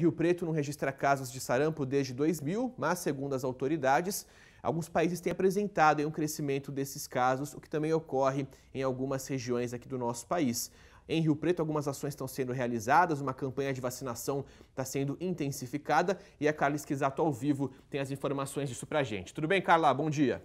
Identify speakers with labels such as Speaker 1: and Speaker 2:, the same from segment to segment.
Speaker 1: Rio Preto não registra casos de sarampo desde 2000, mas, segundo as autoridades, alguns países têm apresentado um crescimento desses casos, o que também ocorre em algumas regiões aqui do nosso país. Em Rio Preto, algumas ações estão sendo realizadas, uma campanha de vacinação está sendo intensificada e a Carla Esquisato, ao vivo tem as informações disso a gente. Tudo bem, Carla? Bom dia.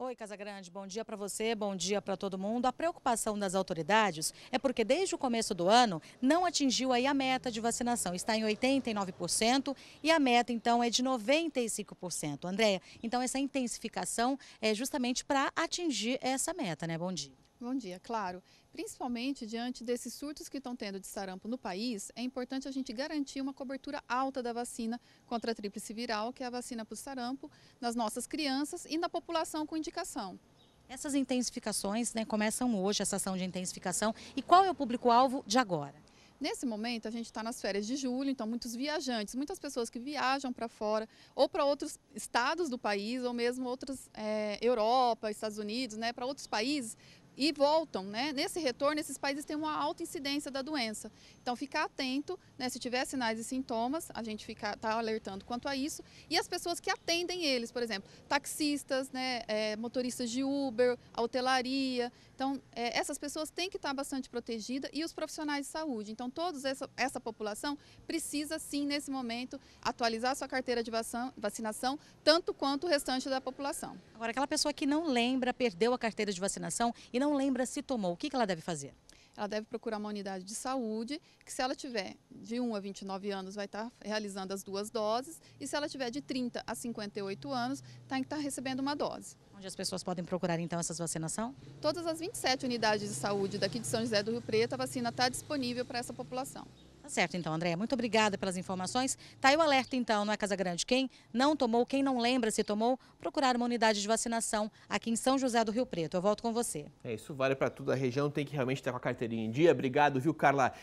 Speaker 2: Oi, Casagrande, bom dia para você, bom dia para todo mundo. A preocupação das autoridades é porque desde o começo do ano não atingiu aí a meta de vacinação, está em 89% e a meta então é de 95%. Andréia, então essa intensificação é justamente para atingir essa meta, né? Bom dia.
Speaker 3: Bom dia, claro. Principalmente diante desses surtos que estão tendo de sarampo no país, é importante a gente garantir uma cobertura alta da vacina contra a tríplice viral, que é a vacina para o sarampo, nas nossas crianças e na população com indicação.
Speaker 2: Essas intensificações né, começam hoje, essa ação de intensificação. E qual é o público-alvo de agora?
Speaker 3: Nesse momento, a gente está nas férias de julho, então muitos viajantes, muitas pessoas que viajam para fora ou para outros estados do país, ou mesmo outras, é, eh, Europa, Estados Unidos, né, para outros países, e voltam, né? Nesse retorno, esses países têm uma alta incidência da doença. Então, ficar atento, né? Se tiver sinais e sintomas, a gente está alertando quanto a isso. E as pessoas que atendem eles, por exemplo, taxistas, né? É, motoristas de Uber, hotelaria. Então, é, essas pessoas têm que estar tá bastante protegidas e os profissionais de saúde. Então, toda essa, essa população precisa, sim, nesse momento, atualizar sua carteira de vacinação, tanto quanto o restante da população.
Speaker 2: Agora, aquela pessoa que não lembra, perdeu a carteira de vacinação e não não lembra se tomou, o que, ela deve fazer?
Speaker 3: ela deve procurar uma unidade de saúde, que se ela tiver de 1 a 29 anos vai estar realizando as duas doses, e se ela tiver de 30 a 58 anos, tem que estar recebendo uma dose.
Speaker 2: Onde as pessoas podem procurar então essas vacinação?
Speaker 3: Todas as 27 unidades de saúde daqui de São José do Rio Preto, a vacina está disponível para essa população.
Speaker 2: Tá certo então, André. Muito obrigada pelas informações. Tá aí o alerta então, não é Casa Grande? Quem não tomou, quem não lembra se tomou, procurar uma unidade de vacinação aqui em São José do Rio Preto. Eu volto com você.
Speaker 1: É, isso vale para toda a região, tem que realmente estar com a carteirinha em dia. Obrigado, viu, Carla?